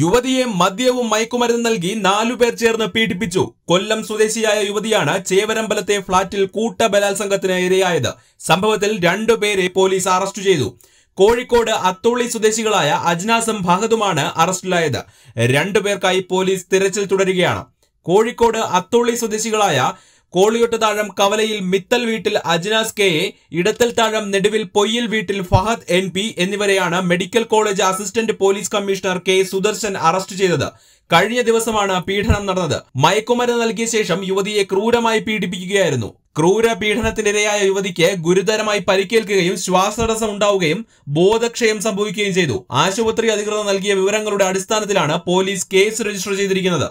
യുവതിയെ മദ്യവും മയക്കുമരുന്ന് നൽകി നാലുപേർ ചേർന്ന് പീഡിപ്പിച്ചു കൊല്ലം സ്വദേശിയായ യുവതിയാണ് ചേവരമ്പലത്തെ ഫ്ളാറ്റിൽ കൂട്ട ബലാത്സംഗത്തിന് ഇരയായത് സംഭവത്തിൽ രണ്ടുപേരെ പോലീസ് അറസ്റ്റ് ചെയ്തു കോഴിക്കോട് അത്തോളി സ്വദേശികളായ അജ്നാസും ഭഗതുമാണ് അറസ്റ്റിലായത് രണ്ടുപേർക്കായി പോലീസ് തിരച്ചിൽ തുടരുകയാണ് കോഴിക്കോട് അത്തോളി സ്വദേശികളായ കോളിയോട്ട് താഴം കവലയിൽ മിത്തൽ വീട്ടിൽ അജ്നാസ് എ ഇടത്തൽ താഴം നെടുവിൽ പൊയ്യിൽ വീട്ടിൽ ഫഹദ് എൻ പി എന്നിവരെയാണ് medical college assistant police commissioner K Sudarshan arrest ചെയ്തത് കഴിഞ്ഞ ദിവസമാണ് പീഡനം നടന്നത് മയക്കുമരുന്ന് നൽകിയ ശേഷം യുവതിയെ ക്രൂരമായി പീഡിപ്പിക്കുകയായിരുന്നു ക്രൂര പീഡനത്തിനിരയായ യുവതിക്ക് ഗുരുതരമായി പരിക്കേൽക്കുകയും ശ്വാസതടസ്സം ഉണ്ടാവുകയും ബോധക്ഷയം സംഭവിക്കുകയും ചെയ്തു ആശുപത്രി അധികൃതർ നൽകിയ വിവരങ്ങളുടെ അടിസ്ഥാനത്തിലാണ് പോലീസ് കേസ് രജിസ്റ്റർ ചെയ്തിരിക്കുന്നത്